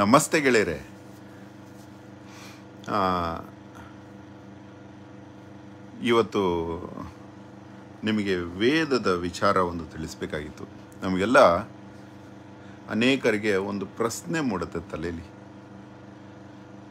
ನಮಸ್ತೆ ಗೆಳೆಯರೆ ಇವತ್ತು ನಿಮಗೆ ವೇದದ ವಿಚಾರ ಒಂದು ತಿಳಿಸ್ಬೇಕಾಗಿತ್ತು ನಮಗೆಲ್ಲ ಅನೇಕರಿಗೆ ಒಂದು ಪ್ರಶ್ನೆ ಮೂಡುತ್ತೆ ತಲೆಯಲ್ಲಿ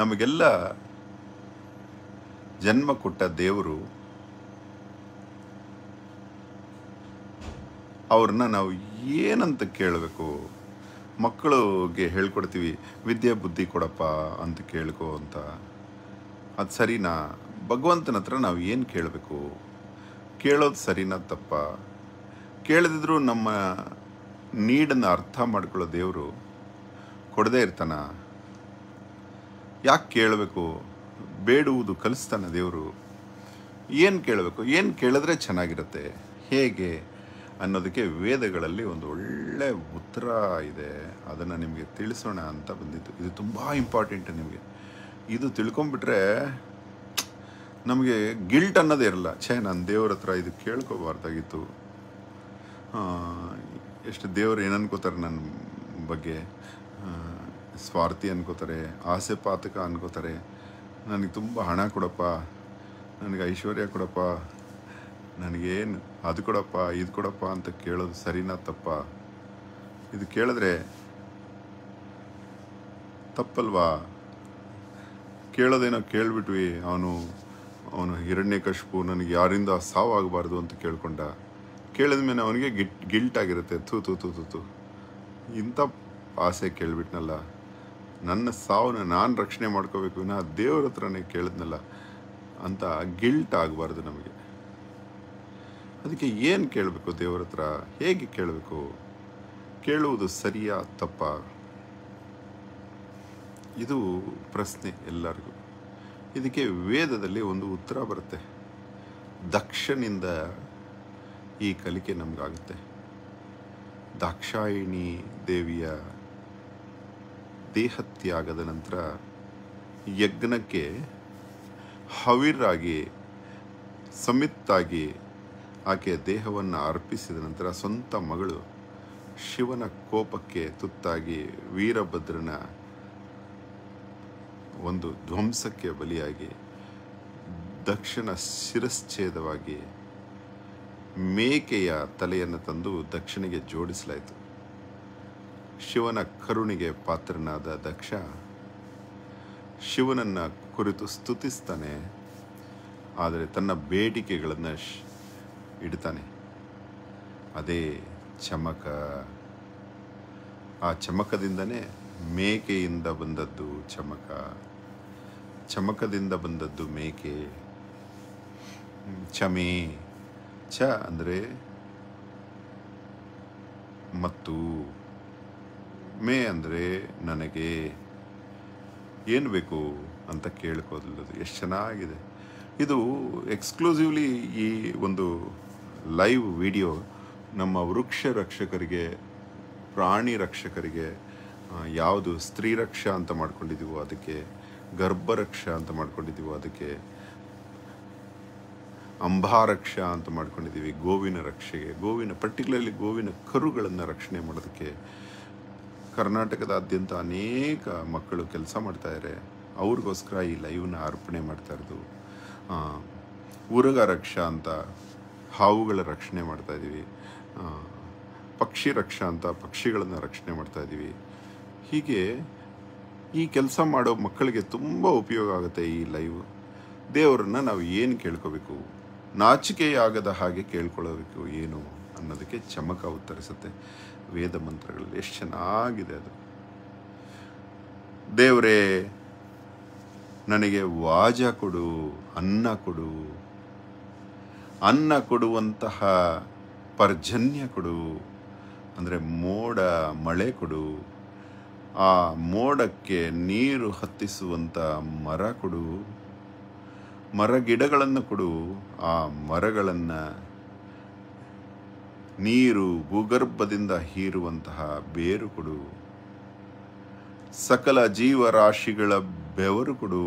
ನಮಗೆಲ್ಲ ಜನ್ಮ ಕೊಟ್ಟ ದೇವರು ಅವ್ರನ್ನ ನಾವು ಏನಂತ ಕೇಳಬೇಕು ಮಕ್ಕಳಿಗೆ ಹೇಳ್ಕೊಡ್ತೀವಿ ವಿದ್ಯೆ ಬುದ್ಧಿ ಕೊಡಪ್ಪ ಅಂತ ಕೇಳ್ಕೋ ಅಂತ ಅದು ಸರಿನಾ ಭಗವಂತನ ಹತ್ರ ನಾವು ಏನು ಕೇಳಬೇಕು ಕೇಳೋದು ಸರಿನಾ ತಪ್ಪ ಕೇಳದಿದ್ರೂ ನಮ್ಮ ನೀಡನ್ನು ಅರ್ಥ ಮಾಡ್ಕೊಳ್ಳೋ ದೇವರು ಕೊಡದೇ ಇರ್ತಾನ ಯಾಕೆ ಕೇಳಬೇಕು ಬೇಡುವುದು ಕಲಿಸ್ತಾನೆ ದೇವರು ಏನು ಕೇಳಬೇಕು ಏನು ಕೇಳಿದ್ರೆ ಚೆನ್ನಾಗಿರುತ್ತೆ ಹೇಗೆ ಅನ್ನೋದಕ್ಕೆ ವೇದಗಳಲ್ಲಿ ಒಂದು ಒಳ್ಳೆ ಒಳ್ಳೆ ಉತ್ತರ ಇದೆ ಅದನ್ನು ನಿಮಗೆ ತಿಳಿಸೋಣ ಅಂತ ಬಂದಿತ್ತು ಇದು ತುಂಬ ಇಂಪಾರ್ಟೆಂಟ್ ನಿಮಗೆ ಇದು ತಿಳ್ಕೊಂಬಿಟ್ರೆ ನಮಗೆ ಗಿಲ್ಟ್ ಅನ್ನೋದೇ ಇರಲ್ಲ ಛೇ ನಾನು ದೇವ್ರ ಹತ್ರ ಇದು ಕೇಳ್ಕೋಬಾರ್ದಾಗಿತ್ತು ಎಷ್ಟು ದೇವರು ಏನನ್ಕೋತಾರೆ ನನ್ನ ಬಗ್ಗೆ ಸ್ವಾರ್ಥಿ ಅನ್ಕೋತಾರೆ ಆಸೆ ಪಾತಕ ಅನ್ಕೋತಾರೆ ನನಗೆ ತುಂಬ ಹಣ ಕೊಡಪ್ಪ ನನಗೆ ಐಶ್ವರ್ಯ ಕೊಡಪ್ಪ ನನಗೇನು ಅದು ಕೊಡಪ್ಪ ಇದು ಕೊಡಪ್ಪ ಅಂತ ಕೇಳೋದು ಸರಿನಾ ತಪ್ಪ ಇದು ಕೇಳಿದ್ರೆ ತಪ್ಪಲ್ವಾ ಕೇಳೋದೇನೋ ಕೇಳಿಬಿಟ್ವಿ ಅವನು ಅವನು ಹಿರಣ್ಯ ಕಶ್ಪು ನನಗೆ ಯಾರಿಂದ ಸಾವಾಗಬಾರ್ದು ಅಂತ ಕೇಳಿಕೊಂಡ ಕೇಳಿದ ಮೇಲೆ ಅವನಿಗೆ ಗಿಟ್ ಗಿಲ್ಟ್ ಆಗಿರುತ್ತೆ ತು ತು ತು ತು ತೂ ಇಂಥ ಆಸೆ ಕೇಳಿಬಿಟ್ನಲ್ಲ ನನ್ನ ಸಾವನ್ನ ನಾನು ರಕ್ಷಣೆ ಮಾಡ್ಕೋಬೇಕು ವಿನ ದೇವ್ರ ಹತ್ರನೇ ಕೇಳಿದ್ನಲ್ಲ ಅಂತ ಗಿಲ್ಟ್ ಆಗಬಾರ್ದು ನಮಗೆ ಅದಕ್ಕೆ ಏನು ಕೇಳಬೇಕು ದೇವ್ರ ಹತ್ರ ಹೇಗೆ ಕೇಳಬೇಕು ಕೇಳುವುದು ಸರಿಯಾ ತಪ್ಪ ಇದು ಪ್ರಶ್ನೆ ಎಲ್ಲರಿಗೂ ಇದಕ್ಕೆ ವೇದದಲ್ಲಿ ಒಂದು ಉತ್ತರ ಬರುತ್ತೆ ದಕ್ಷನಿಂದ ಈ ಕಲಿಕೆ ನಮಗಾಗುತ್ತೆ ದಾಕ್ಷಾಯಿಣಿ ದೇವಿಯ ದೇಹತ್ಯಾಗದ ನಂತರ ಯಜ್ಞಕ್ಕೆ ಹವಿರಾಗಿ ಸಮಿತ್ತಾಗಿ ಆಕೆಯ ದೇಹವನ್ನು ಅರ್ಪಿಸಿದ ನಂತರ ಸ್ವಂತ ಮಗಳು ಶಿವನ ಕೋಪಕ್ಕೆ ತುತ್ತಾಗಿ ವೀರಭದ್ರನ ಒಂದು ಧ್ವಂಸಕ್ಕೆ ಬಲಿಯಾಗಿ ದಕ್ಷಿಣ ಶಿರಶ್ಛೇದವಾಗಿ ಮೇಕೆಯ ತಲೆಯನ್ನು ತಂದು ದಕ್ಷಿಣಿಗೆ ಜೋಡಿಸಲಾಯಿತು ಶಿವನ ಕರುಣಿಗೆ ಪಾತ್ರನಾದ ದಕ್ಷ ಶಿವನನ್ನು ಕುರಿತು ಸ್ತುತಿಸ್ತಾನೆ ಆದರೆ ತನ್ನ ಬೇಡಿಕೆಗಳನ್ನು ಇಡ್ತಾನೆ ಅದೇ ಚಮಕ ಆ ಚಮಕದಿಂದನೇ ಮೇಕೆಯಿಂದ ಬಂದದ್ದು ಚಮಕ ಚಮಕದಿಂದ ಬಂದದ್ದು ಮೇಕೆ ಚಮೆ ಚ ಅಂದರೆ ಮತ್ತು ಮೇ ಅಂದರೆ ನನಗೆ ಏನು ಬೇಕು ಅಂತ ಕೇಳ್ಕೋದಿಲ್ಲದು ಎಷ್ಟು ಚೆನ್ನಾಗಿದೆ ಇದು ಎಕ್ಸ್ಕ್ಲೂಸಿವ್ಲಿ ಈ ಒಂದು ಲೈವ್ ವಿಡಿಯೋ ನಮ್ಮ ವೃಕ್ಷ ರಕ್ಷಕರಿಗೆ ಪ್ರಾಣಿ ರಕ್ಷಕರಿಗೆ ಯಾವುದು ಸ್ತ್ರೀ ರಕ್ಷ ಅಂತ ಮಾಡ್ಕೊಂಡಿದ್ದೀವೋ ಅದಕ್ಕೆ ಗರ್ಭರಕ್ಷ ಅಂತ ಮಾಡ್ಕೊಂಡಿದ್ದೀವೋ ಅದಕ್ಕೆ ಅಂಬಾರಕ್ಷ ಅಂತ ಮಾಡ್ಕೊಂಡಿದ್ದೀವಿ ಗೋವಿನ ರಕ್ಷೆಗೆ ಗೋವಿನ ಪರ್ಟಿಕ್ಯುಲರ್ಲಿ ಗೋವಿನ ಕರುಗಳನ್ನು ರಕ್ಷಣೆ ಮಾಡೋದಕ್ಕೆ ಕರ್ನಾಟಕದಾದ್ಯಂತ ಅನೇಕ ಮಕ್ಕಳು ಕೆಲಸ ಮಾಡ್ತಾಯಿದ್ದಾರೆ ಅವ್ರಿಗೋಸ್ಕರ ಈ ಲೈವ್ನ ಅರ್ಪಣೆ ಮಾಡ್ತಾ ಇರೋದು ಉರಗ ರಕ್ಷಾ ಅಂತ ಹಾವುಗಳ ರಕ್ಷಣೆ ಮಾಡ್ತಾಯಿದ್ದೀವಿ ಪಕ್ಷಿ ರಕ್ಷಾ ಅಂತ ಪಕ್ಷಿಗಳನ್ನು ರಕ್ಷಣೆ ಮಾಡ್ತಾ ಇದ್ದೀವಿ ಹೀಗೆ ಈ ಕೆಲಸ ಮಾಡೋ ಮಕ್ಕಳಿಗೆ ತುಂಬ ಉಪಯೋಗ ಆಗುತ್ತೆ ಈ ಲೈವ್ ದೇವರನ್ನು ನಾವು ಏನು ಕೇಳ್ಕೋಬೇಕು ನಾಚಿಕೆಯಾಗದ ಹಾಗೆ ಕೇಳ್ಕೊಳ್ಬೇಕು ಏನು ಅನ್ನೋದಕ್ಕೆ ಚಮಕ ಉತ್ತರಿಸುತ್ತೆ ವೇದ ಮಂತ್ರಗಳಲ್ಲಿ ಎಷ್ಟು ಚೆನ್ನಾಗಿದೆ ಅದು ದೇವರೇ ನನಗೆ ವಾಜ ಕೊಡು ಅನ್ನ ಕೊಡು ಅನ್ನ ಕೊಡುವಂತಹ ಪರ್ಜನ್ಯ ಕೊಡು ಅಂದರೆ ಮೋಡ ಮಳೆ ಕೊಡು ಆ ಮೋಡಕ್ಕೆ ನೀರು ಹತ್ತಿಸುವಂಥ ಮರ ಕೊಡು ಮರಗಿಡಗಳನ್ನು ಕೊಡು ಆ ಮರಗಳನ್ನು ನೀರು ಭೂಗರ್ಭದಿಂದ ಹೀರುವಂತಹ ಬೇರು ಕೊಡು ಸಕಲ ಜೀವರಾಶಿಗಳ ಬೆವರು ಕೊಡು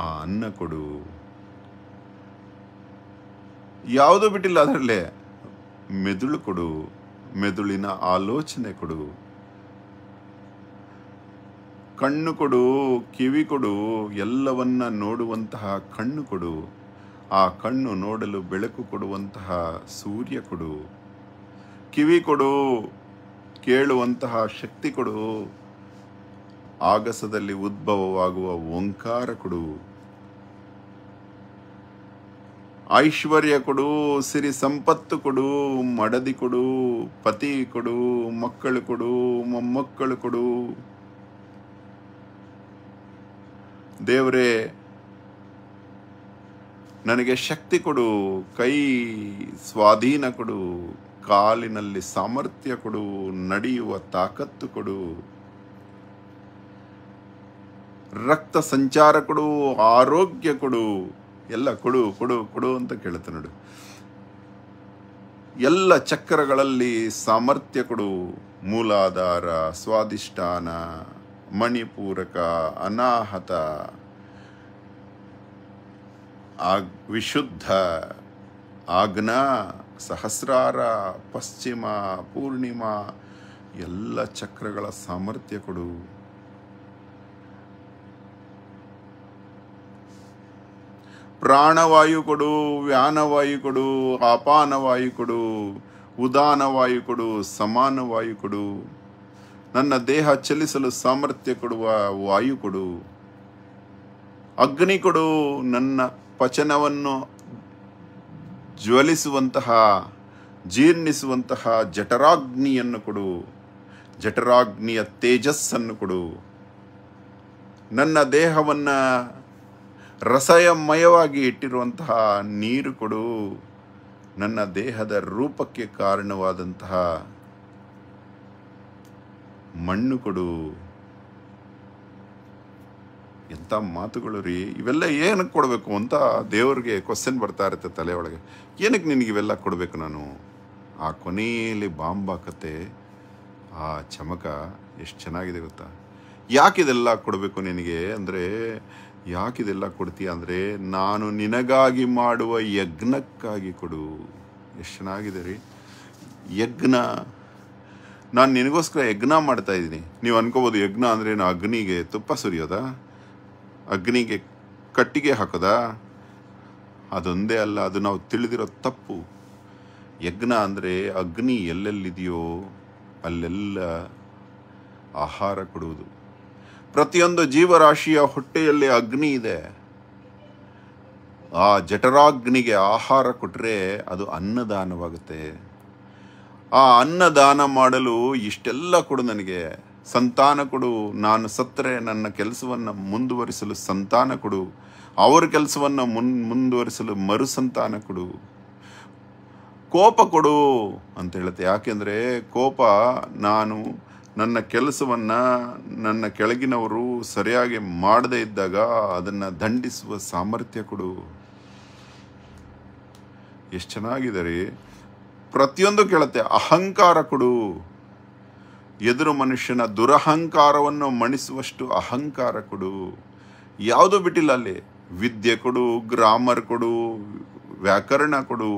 ಆ ಅನ್ನ ಕೊಡು ಯಾವುದೂ ಬಿಟ್ಟಿಲ್ಲ ಅದರಲ್ಲೇ ಮೆದುಳು ಕೊಡು ಮೆದುಳಿನ ಆಲೋಚನೆ ಕೊಡು ಕಣ್ಣು ಕೊಡು ಕಿವಿ ಕೊಡು ಎಲ್ಲವನ್ನ ನೋಡುವಂತಹ ಕಣ್ಣು ಕೊಡು ಆ ಕಣ್ಣು ನೋಡಲು ಬೆಳಕು ಕೊಡುವಂತಹ ಸೂರ್ಯ ಕೊಡು ಕಿವಿ ಕೊಡು ಕೇಳುವಂತಹ ಶಕ್ತಿ ಕೊಡು ಆಗಸದಲ್ಲಿ ಉದ್ಭವವಾಗುವ ಓಂಕಾರ ಕೊಡು ಐಶ್ವರ್ಯ ಕೊಡು ಸಿರಿ ಸಂಪತ್ತು ಕೊಡು ಮಡದಿ ಕೊಡು ಪತಿ ಕೊಡು ಮಕ್ಕಳು ಕೊಡು ಮೊಮ್ಮಕ್ಕಳು ಕೊಡು ದೇವರೇ ನನಗೆ ಶಕ್ತಿ ಕೊಡು ಕೈ ಸ್ವಾಧೀನ ಕೊಡು ಕಾಲಿನಲ್ಲಿ ಸಾಮರ್ಥ್ಯ ಕೊಡು ನಡೆಯುವ ತಾಕತ್ತು ಕೊಡು ರಕ್ತ ಸಂಚಾರ ಕೊಡು ಆರೋಗ್ಯ ಕೊಡು ಎಲ್ಲ ಕೊಡು ಕೊಡು ಕೊಡು ಅಂತ ಕೇಳುತ್ತೆ ನೋಡು ಎಲ್ಲ ಚಕ್ರಗಳಲ್ಲಿ ಸಾಮರ್ಥ್ಯ ಕೊಡು ಮೂಲಾಧಾರ ಸ್ವಾದಿಷ್ಠಾನ ಮಣಿಪೂರಕ ಅನಾಹತ ಆಗ್ ವಿಶುದ್ಧ ಆಗ್ನ ಸಹಸ್ರಾರ ಪಶ್ಚಿಮ ಪೂರ್ಣಿಮಾ ಎಲ್ಲ ಚಕ್ರಗಳ ಸಾಮರ್ಥ್ಯ ಕೊಡು ಪ್ರಾಣವಾಯು ಕೊಡು ವ್ಯಾನವಾಯು ಕೊಡು ಅಪಾನವಾಯು ಕೊಡು ಉದಾನವಾಯು ಕೊಡು ಸಮಾನವಾಯು ಕೊಡು ನನ್ನ ದೇಹ ಚಲಿಸಲು ಸಾಮರ್ಥ್ಯ ಕೊಡುವ ವಾಯು ಕೊಡು ಅಗ್ನಿ ಕೊಡು ನನ್ನ ಪಚನವನ್ನು ಜ್ವಲಿಸುವಂತಹ ಜೀರ್ಣಿಸುವಂತಹ ಜಠರಾಗ್ನಿಯನ್ನು ಕೊಡು ಜಠರಾಗ್ನಿಯ ತೇಜಸ್ಸನ್ನು ಕೊಡು ನನ್ನ ದೇಹವನ್ನು ರಸಯಮಯವಾಗಿ ಇಟ್ಟಿರುವಂತಹ ನೀರು ಕೊಡು ನನ್ನ ದೇಹದ ರೂಪಕ್ಕೆ ಕಾರಣವಾದಂತಹ ಮಣ್ಣು ಕೊಡು ಎಂಥ ಮಾತುಗಳು ರೀ ಇವೆಲ್ಲ ಏನಕ್ಕೆ ಕೊಡಬೇಕು ಅಂತ ದೇವರಿಗೆ ಕ್ವಶನ್ ಬರ್ತಾ ಇರುತ್ತೆ ತಲೆಯೊಳಗೆ ಏನಕ್ಕೆ ನಿನಗೆ ಇವೆಲ್ಲ ಕೊಡಬೇಕು ನಾನು ಆ ಕೊನೆಯಲ್ಲಿ ಬಾಂಬ ಆ ಚಮಕ ಎಷ್ಟು ಚೆನ್ನಾಗಿದೆ ಗೊತ್ತಾ ಯಾಕಿದೆಲ್ಲ ಕೊಡಬೇಕು ನಿನಗೆ ಅಂದರೆ ಯಾಕಿದೆಲ್ಲ ಕೊಡ್ತೀಯ ಅಂದರೆ ನಾನು ನಿನಗಾಗಿ ಮಾಡುವ ಯಜ್ಞಕ್ಕಾಗಿ ಕೊಡು ಎಷ್ಟು ಚೆನ್ನಾಗಿದೆ ರೀ ಯಜ್ಞ ನಾನು ನಿನಗೋಸ್ಕರ ಯಜ್ಞ ಮಾಡ್ತಾ ಇದ್ದೀನಿ ನೀವು ಅನ್ಕೋಬೋದು ಯಜ್ಞ ಅಂದರೆ ಏನು ಅಗ್ನಿಗೆ ತುಪ್ಪ ಸುರಿಯೋದಾ ಅಗ್ನಿಗೆ ಕಟ್ಟಿಗೆ ಹಾಕೋದಾ ಅದೊಂದೇ ಅಲ್ಲ ಅದು ನಾವು ತಿಳಿದಿರೋ ತಪ್ಪು ಯಜ್ಞ ಅಂದರೆ ಅಗ್ನಿ ಎಲ್ಲೆಲ್ಲಿದೆಯೋ ಅಲ್ಲೆಲ್ಲ ಆಹಾರ ಕೊಡುವುದು ಪ್ರತಿಯೊಂದು ಜೀವರಾಶಿಯ ಹೊಟ್ಟೆಯಲ್ಲಿ ಅಗ್ನಿ ಇದೆ ಆ ಜಠರಾಗ್ನಿಗೆ ಆಹಾರ ಕೊಟ್ಟರೆ ಅದು ಅನ್ನದಾನವಾಗುತ್ತೆ ಆ ಅನ್ನದಾನ ಮಾಡಲು ಇಷ್ಟೆಲ್ಲ ಕೊಡು ನನಗೆ ಸಂತಾನ ಕೊಡು ನಾನು ಸತ್ತರೆ ನನ್ನ ಕೆಲಸವನ್ನು ಮುಂದುವರಿಸಲು ಸಂತಾನ ಕೊಡು ಅವರ ಕೆಲಸವನ್ನು ಮುನ್ ಮುಂದುವರಿಸಲು ಮರು ಸಂತಾನ ಕೊಡು ಕೋಪ ಕೊಡು ಅಂತ ಹೇಳುತ್ತೆ ಯಾಕೆಂದರೆ ಕೋಪ ನಾನು ನನ್ನ ಕೆಲಸವನ್ನು ನನ್ನ ಕೆಳಗಿನವರು ಸರಿಯಾಗಿ ಮಾಡದೇ ಇದ್ದಾಗ ಅದನ್ನು ದಂಡಿಸುವ ಸಾಮರ್ಥ್ಯ ಕೊಡು ಎಷ್ಟು ರೀ ಪ್ರತಿಯೊಂದು ಕೇಳುತ್ತೆ ಅಹಂಕಾರ ಕೊಡು ಎದುರು ಮನುಷ್ಯನ ದುರಹಂಕಾರವನ್ನು ಮಣಿಸುವಷ್ಟು ಅಹಂಕಾರ ಕೊಡು ಯಾವುದು ಬಿಟ್ಟಿಲ್ಲ ಅಲ್ಲಿ ವಿದ್ಯೆ ಕೊಡು ಗ್ರಾಮರ್ ಕೊಡು ವ್ಯಾಕರಣ ಕೊಡು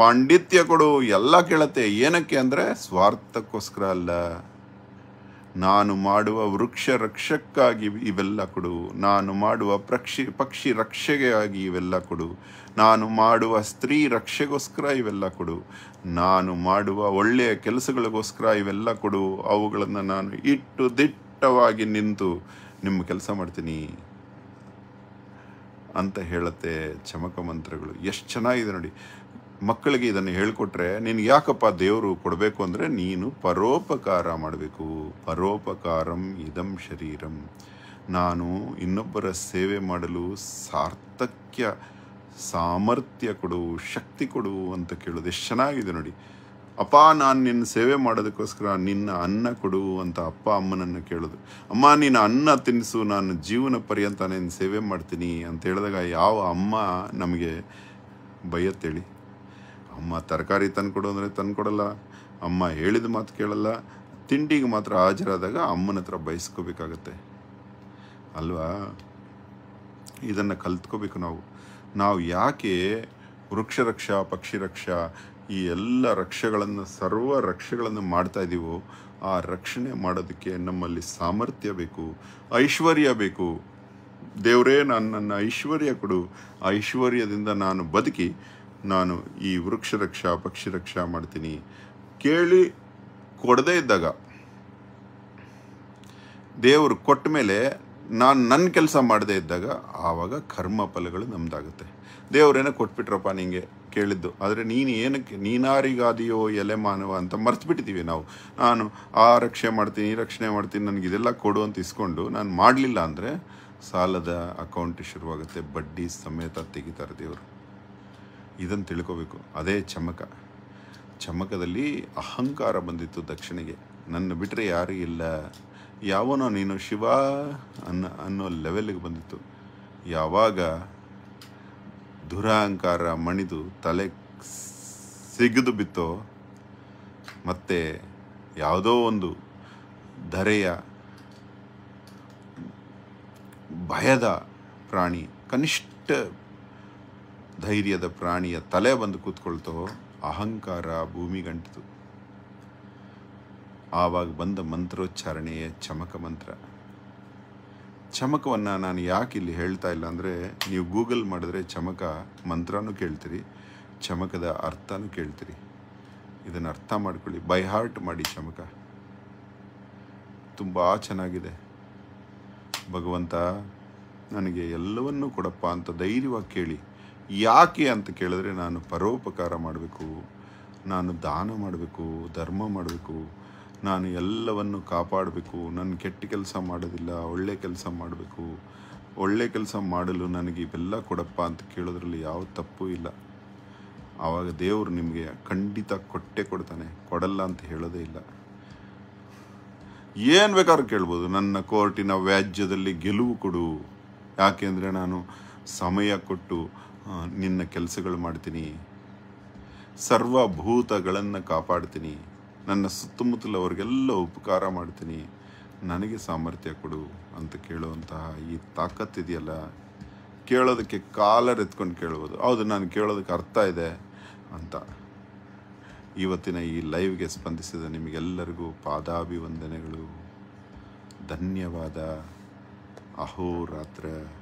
ಪಾಂಡಿತ್ಯ ಕೊಡು ಎಲ್ಲ ಕೇಳತ್ತೆ ಏನಕ್ಕೆ ಅಂದರೆ ಸ್ವಾರ್ಥಕ್ಕೋಸ್ಕರ ಅಲ್ಲ ನಾನು ಮಾಡುವ ವೃಕ್ಷ ರಕ್ಷಕ್ಕಾಗಿ ಇವೆಲ್ಲ ಕೊಡು ನಾನು ಮಾಡುವ ಪಕ್ಷಿ ಪಕ್ಷಿ ರಕ್ಷೆಗಾಗಿ ಇವೆಲ್ಲ ಕೊಡು ನಾನು ಮಾಡುವ ಸ್ತ್ರೀ ರಕ್ಷೆಗೋಸ್ಕರ ಇವೆಲ್ಲ ಕೊಡು ನಾನು ಮಾಡುವ ಒಳ್ಳೆಯ ಕೆಲಸಗಳಿಗೋಸ್ಕರ ಇವೆಲ್ಲ ಕೊಡು ಅವುಗಳನ್ನು ನಾನು ಇಟ್ಟು ದಿಟ್ಟವಾಗಿ ನಿಂತು ನಿಮ್ಮ ಕೆಲಸ ಮಾಡ್ತೀನಿ ಅಂತ ಹೇಳುತ್ತೆ ಚಮಕ ಮಂತ್ರಗಳು ಎಷ್ಟು ಚೆನ್ನಾಗಿದೆ ನೋಡಿ ಮಕ್ಕಳಿಗೆ ಇದನ್ನು ಹೇಳಿಕೊಟ್ರೆ ನಿನ್ಗೆ ಯಾಕಪ್ಪ ದೇವರು ಕೊಡಬೇಕು ಅಂದರೆ ನೀನು ಪರೋಪಕಾರ ಮಾಡಬೇಕು ಪರೋಪಕಾರಂ ಇದಂ ಶರೀರಂ ನಾನು ಇನ್ನೊಬ್ಬರ ಸೇವೆ ಮಾಡಲು ಸಾರ್ಥಕ್ಯ ಸಾಮರ್ಥ್ಯ ಕೊಡು ಶಕ್ತಿ ಕೊಡು ಅಂತ ಕೇಳೋದು ಎಷ್ಟು ಚೆನ್ನಾಗಿದೆ ನೋಡಿ ಅಪ್ಪ ನಾನು ನಿನ್ನ ಸೇವೆ ಮಾಡೋದಕ್ಕೋಸ್ಕರ ನಿನ್ನ ಅನ್ನ ಕೊಡು ಅಂತ ಅಪ್ಪ ಅಮ್ಮನನ್ನು ಕೇಳೋದು ಅಮ್ಮ ನಿನ್ನ ಅನ್ನ ತಿನ್ನಿಸು ನಾನು ಜೀವನ ಪರ್ಯಂತ ನಿನ್ನ ಸೇವೆ ಮಾಡ್ತೀನಿ ಅಂತ ಹೇಳಿದಾಗ ಯಾವ ಅಮ್ಮ ನಮಗೆ ಭಯತ್ತೇಳಿ ಅಮ್ಮ ತರಕಾರಿ ತಂದುಕೊಡು ಅಂದರೆ ತಂದುಕೊಡಲ್ಲ ಅಮ್ಮ ಹೇಳಿದ ಮಾತು ಕೇಳಲ್ಲ ತಿಂಡಿಗೆ ಮಾತ್ರ ಹಾಜರಾದಾಗ ಅಮ್ಮನ ಹತ್ರ ಬಯಸ್ಕೋಬೇಕಾಗತ್ತೆ ಅಲ್ವಾ ಇದನ್ನು ಕಲ್ತ್ಕೋಬೇಕು ನಾವು ನಾವು ಯಾಕೆ ವೃಕ್ಷರಕ್ಷಾ ಪಕ್ಷಿ ಈ ಎಲ್ಲ ರಕ್ಷೆಗಳನ್ನು ಸರ್ವ ರಕ್ಷೆಗಳನ್ನು ಮಾಡ್ತಾ ಇದ್ದೀವೋ ಆ ರಕ್ಷಣೆ ಮಾಡೋದಕ್ಕೆ ನಮ್ಮಲ್ಲಿ ಸಾಮರ್ಥ್ಯ ಬೇಕು ಐಶ್ವರ್ಯ ಬೇಕು ದೇವರೇ ನಾನು ನನ್ನ ಐಶ್ವರ್ಯ ಕೊಡು ಆ ಐಶ್ವರ್ಯದಿಂದ ನಾನು ಬದುಕಿ ನಾನು ಈ ವೃಕ್ಷ ರಕ್ಷಾ ಪಕ್ಷಿ ರಕ್ಷಾ ಮಾಡ್ತೀನಿ ಕೇಳಿ ಕೊಡದೇ ಇದ್ದಾಗ ದೇವರು ಕೊಟ್ಟ ಮೇಲೆ ನಾನು ನನ್ನ ಕೆಲಸ ಮಾಡದೇ ಇದ್ದಾಗ ಆವಾಗ ಕರ್ಮ ಫಲಗಳು ನಮ್ಮದಾಗುತ್ತೆ ದೇವ್ರೇನೋ ಕೊಟ್ಬಿಟ್ರಪ್ಪ ನಿಂಗೆ ಕೇಳಿದ್ದು ಆದರೆ ನೀನು ಏನಕ್ಕೆ ನೀನಾರಿಗಾದಿಯೋ ಎಲೆ ಮಾನವ ಅಂತ ಮರ್ತುಬಿಟ್ಟಿದ್ದೀವಿ ನಾವು ನಾನು ಆ ರಕ್ಷೆ ಮಾಡ್ತೀನಿ ಈ ರಕ್ಷಣೆ ಮಾಡ್ತೀನಿ ನನಗೆ ಇದೆಲ್ಲ ಕೊಡು ಅಂತ ಇಸ್ಕೊಂಡು ನಾನು ಮಾಡಲಿಲ್ಲ ಅಂದರೆ ಸಾಲದ ಅಕೌಂಟ್ ಶುರುವಾಗುತ್ತೆ ಬಡ್ಡಿ ಸಮೇತ ತೆಗಿತಾರೆ ದೇವರು ಇದನ್ನು ತಿಳ್ಕೋಬೇಕು ಅದೇ ಚಮಕ ಚಮಕದಲ್ಲಿ ಅಹಂಕಾರ ಬಂದಿತ್ತು ದಕ್ಷಿಣಿಗೆ ನನ್ನ ಬಿಟ್ಟರೆ ಯಾರೂ ಇಲ್ಲ ಯಾವನೋ ನೀನು ಶಿವ ಅನ್ನೋ ಅನ್ನೋ ಲೆವೆಲ್ಗೆ ಬಂದಿತ್ತು ಯಾವಾಗ ದುರಹಂಕಾರ ಮಣಿದು ತಲೆ ಸಿಗದು ಬಿತ್ತೋ ಮತ್ತು ಯಾವುದೋ ಒಂದು ಧರೆಯ ಭಯದ ಪ್ರಾಣಿ ಕನಿಷ್ಠ ಧೈರ್ಯದ ಪ್ರಾಣಿಯ ತಲೆ ಬಂದು ಕೂತ್ಕೊಳ್ತೋ ಅಹಂಕಾರ ಭೂಮಿಗಂಟಿತು ಆವಾಗ ಬಂದ ಮಂತ್ರೋಚ್ಚಾರಣೆಯ ಚಮಕ ಮಂತ್ರ ಚಮಕವನ್ನು ನಾನು ಯಾಕೆ ಇಲ್ಲಿ ಹೇಳ್ತಾ ಇಲ್ಲ ಅಂದರೆ ನೀವು ಗೂಗಲ್ ಮಾಡಿದ್ರೆ ಚಮಕ ಮಂತ್ರನೂ ಕೇಳ್ತೀರಿ ಚಮಕದ ಅರ್ಥನೂ ಕೇಳ್ತೀರಿ ಇದನ್ನು ಅರ್ಥ ಮಾಡ್ಕೊಳ್ಳಿ ಬೈ ಹಾರ್ಟ್ ಮಾಡಿ ಚಮಕ ತುಂಬ ಚೆನ್ನಾಗಿದೆ ಭಗವಂತ ನನಗೆ ಎಲ್ಲವನ್ನೂ ಕೊಡಪ್ಪ ಅಂತ ಧೈರ್ಯವಾಗಿ ಕೇಳಿ ಯಾಕೆ ಅಂತ ಕೇಳಿದ್ರೆ ನಾನು ಪರೋಪಕಾರ ಮಾಡಬೇಕು ನಾನು ದಾನ ಮಾಡಬೇಕು ಧರ್ಮ ಮಾಡಬೇಕು ನಾನು ಎಲ್ಲವನ್ನು ಕಾಪಾಡಬೇಕು ನಾನು ಕೆಟ್ಟ ಕೆಲಸ ಮಾಡೋದಿಲ್ಲ ಒಳ್ಳೆ ಕೆಲಸ ಮಾಡಬೇಕು ಒಳ್ಳೆ ಕೆಲಸ ಮಾಡಲು ನನಗೆ ಇವೆಲ್ಲ ಕೊಡಪ್ಪ ಅಂತ ಕೇಳೋದ್ರಲ್ಲಿ ಯಾವ ತಪ್ಪು ಇಲ್ಲ ಆವಾಗ ದೇವರು ನಿಮಗೆ ಖಂಡಿತ ಕೊಟ್ಟೆ ಕೊಡ್ತಾನೆ ಕೊಡಲ್ಲ ಅಂತ ಹೇಳೋದೇ ಇಲ್ಲ ಏನು ಬೇಕಾದ್ರೂ ಕೇಳ್ಬೋದು ನನ್ನ ಕೋರ್ಟಿನ ವ್ಯಾಜ್ಯದಲ್ಲಿ ಗೆಲುವು ಕೊಡು ಯಾಕೆಂದರೆ ನಾನು ಸಮಯ ಕೊಟ್ಟು ನಿನ್ನ ಕೆಲಸಗಳು ಮಾಡ್ತೀನಿ ಸರ್ವಭೂತಗಳನ್ನು ಕಾಪಾಡ್ತೀನಿ ನನ್ನ ಸುತ್ತಮುತ್ತಲವರಿಗೆಲ್ಲ ಉಪಕಾರ ಮಾಡ್ತೀನಿ ನನಗೆ ಸಾಮರ್ಥ್ಯ ಕೊಡು ಅಂತ ಕೇಳುವಂತಹ ಈ ತಾಕತ್ತಿದೆಯಲ್ಲ ಕೇಳೋದಕ್ಕೆ ಕಾಲರೆತ್ಕೊಂಡು ಕೇಳ್ಬೋದು ಹೌದು ನಾನು ಕೇಳೋದಕ್ಕೆ ಅರ್ಥ ಇದೆ ಅಂತ ಇವತ್ತಿನ ಈ ಲೈವ್ಗೆ ಸ್ಪಂದಿಸಿದ ನಿಮಗೆಲ್ಲರಿಗೂ ಪಾದಾಭಿವಂದನೆಗಳು ಧನ್ಯವಾದ ಅಹೋರಾತ್ರ